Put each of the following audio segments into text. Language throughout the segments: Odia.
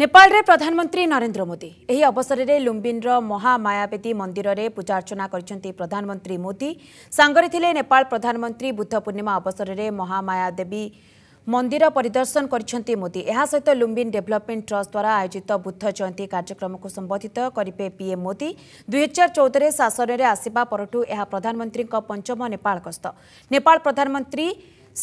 प्रधानमन्त्री नरेन्द्र मोदी यो अवसरे लुम्बिन मन्दिर रे पूजा पूजार्चना गरि प्रधानमन्त्री मोदी थिले नेपाल प्रधानमन्त्री बुद्ध पूर्णिमा अवसरले देवी मन्दिर परिदर्शन गरिदी सहित लुम्बिन डेभलपमेन्ट ट्रस्टद्वारा आयोजित बुद्ध जयन्ती कार्यक्रमको सम्बोधित करिपे पिएम मोदी दुई हजार चौधले परटु आसिपर प्रधानमन्त्री पञ्चम नेपाल गस्त प्रधानमन्त्री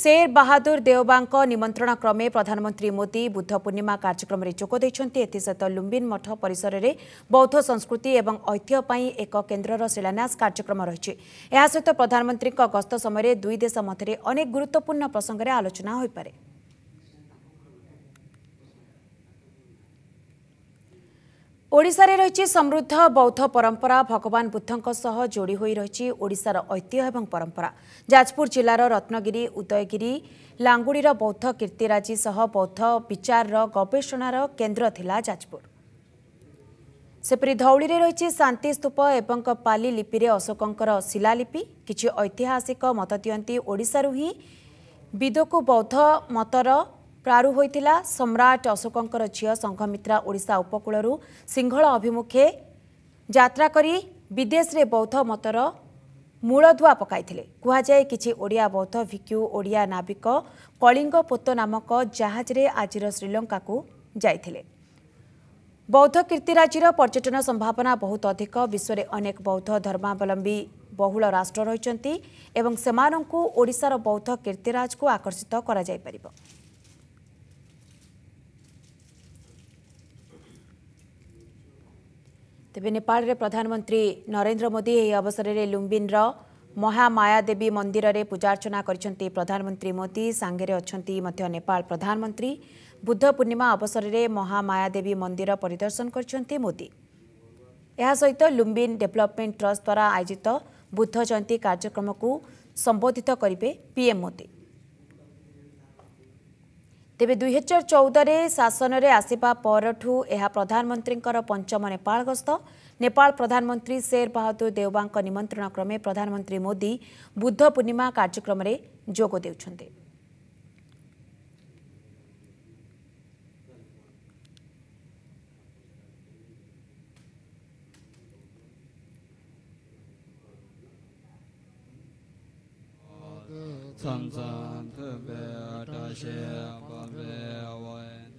ଶେର ବାହାଦୁର ଦେଓବାଙ୍କ ନିମନ୍ତ୍ରଣ କ୍ରମେ ପ୍ରଧାନମନ୍ତ୍ରୀ ମୋଦି ବୁଦ୍ଧ ପୂର୍ଣ୍ଣିମା କାର୍ଯ୍ୟକ୍ରମରେ ଯୋଗ ଦେଇଛନ୍ତି ଏଥିସହିତ ଲୁମ୍ବିନ୍ ମଠ ପରିସରରେ ବୌଦ୍ଧ ସଂସ୍କୃତି ଏବଂ ଐତିହ୍ୟ ପାଇଁ ଏକ କେନ୍ଦ୍ରର ଶିଳାନ୍ୟାସ କାର୍ଯ୍ୟକ୍ରମ ରହିଛି ଏହା ସହିତ ପ୍ରଧାନମନ୍ତ୍ରୀଙ୍କ ଗସ୍ତ ସମୟରେ ଦୁଇ ଦେଶ ମଧ୍ୟରେ ଅନେକ ଗୁରୁତ୍ୱପୂର୍ଣ୍ଣ ପ୍ରସଙ୍ଗରେ ଆଲୋଚନା ହୋଇପାରେ ଓଡ଼ିଶାରେ ରହିଛି ସମୃଦ୍ଧ ବୌଦ୍ଧ ପରମ୍ପରା ଭଗବାନ ବୁଦ୍ଧଙ୍କ ସହ ଯୋଡ଼ି ହୋଇ ରହିଛି ଓଡ଼ିଶାର ଐତିହ୍ୟ ଏବଂ ପରମ୍ପରା ଯାଜପୁର ଜିଲ୍ଲାର ରତ୍ନଗିରି ଉଦୟଗିରି ଲାଙ୍ଗୁଡ଼ିର ବୌଦ୍ଧ କୀର୍ତ୍ତିରାଜି ସହ ବୌଦ୍ଧ ବିଚାରର ଗବେଷଣାର କେନ୍ଦ୍ର ଥିଲା ଯାଜପୁର ସେପରି ଧଉଳିରେ ରହିଛି ଶାନ୍ତି ସ୍ତୂପ ଏବଂ ପାଲି ଲିପିରେ ଅଶୋକଙ୍କର ଶିଳାଲିପି କିଛି ଐତିହାସିକ ମତ ଦିଅନ୍ତି ଓଡ଼ିଶାରୁ ହିଁ ବିଦକୁ ବୌଦ୍ଧ ମତର ପ୍ରାରୁ ହୋଇଥିଲା ସମ୍ରାଟ ଅଶୋକଙ୍କର ଝିଅ ସଂଘମିତ୍ରା ଓଡ଼ିଶା ଉପକୂଳରୁ ସିଂହଳ ଅଭିମୁଖେ ଯାତ୍ରା କରି ବିଦେଶରେ ବୌଦ୍ଧ ମତର ମୂଳଧୁଆ ପକାଇଥିଲେ କୁହାଯାଏ କିଛି ଓଡ଼ିଆ ବୌଦ୍ଧ ଭିକ୍ଷୁ ଓଡ଼ିଆ ନାବିକ କଳିଙ୍ଗ ପୋତ ନାମକ ଜାହାଜରେ ଆଜିର ଶ୍ରୀଲଙ୍କାକୁ ଯାଇଥିଲେ ବୌଦ୍ଧ କୀର୍ତ୍ତିରାଜିର ପର୍ଯ୍ୟଟନ ସମ୍ଭାବନା ବହୁତ ଅଧିକ ବିଶ୍ୱରେ ଅନେକ ବୌଦ୍ଧ ଧର୍ମାବଲମ୍ବୀ ବହୁଳ ରାଷ୍ଟ୍ର ରହିଛନ୍ତି ଏବଂ ସେମାନଙ୍କୁ ଓଡ଼ିଶାର ବୌଦ୍ଧ କୀର୍ତ୍ତିରାଜକୁ ଆକର୍ଷିତ କରାଯାଇପାରିବ ତେବେ ନେପାଳରେ ପ୍ରଧାନମନ୍ତ୍ରୀ ନରେନ୍ଦ୍ର ମୋଦି ଏହି ଅବସରରେ ଲୁମ୍ବିନ୍ର ମହାମାୟାଦେବୀ ମନ୍ଦିରରେ ପୂଜାର୍ଚ୍ଚନା କରିଛନ୍ତି ପ୍ରଧାନମନ୍ତ୍ରୀ ମୋଦି ସାଙ୍ଗରେ ଅଛନ୍ତି ମଧ୍ୟ ନେପାଳ ପ୍ରଧାନମନ୍ତ୍ରୀ ବୁଦ୍ଧ ପୂର୍ଣ୍ଣିମା ଅବସରରେ ମହାମାୟାଦେବୀ ମନ୍ଦିର ପରିଦର୍ଶନ କରିଛନ୍ତି ମୋଦି ଏହା ସହିତ ଲୁମ୍ବିନ୍ ଡେଭଲପମେଣ୍ଟ ଟ୍ରଷ୍ଟ ଦ୍ୱାରା ଆୟୋଜିତ ବୁଦ୍ଧ ଜୟନ୍ତୀ କାର୍ଯ୍ୟକ୍ରମକୁ ସମ୍ବୋଧିତ କରିବେ ପିଏମ୍ ମୋଦି ତେବେ ଦୁଇ ହଜାର ଚଉଦରେ ଶାସନରେ ଆସିବା ପରଠୁ ଏହା ପ୍ରଧାନମନ୍ତ୍ରୀଙ୍କର ପଞ୍ଚମ ନେପାଳ ଗସ୍ତ ନେପାଳ ପ୍ରଧାନମନ୍ତ୍ରୀ ଶେର ବାହାଦୁର ଦେଓବାଙ୍କ ନିମନ୍ତ୍ରଣ କ୍ରମେ ପ୍ରଧାନମନ୍ତ୍ରୀ ମୋଦି ବୁଦ୍ଧ ପୂର୍ଣ୍ଣିମା କାର୍ଯ୍ୟକ୍ରମରେ ଯୋଗ ଦେଉଛନ୍ତି Sansan Tumbe Atashe Pambe Awayen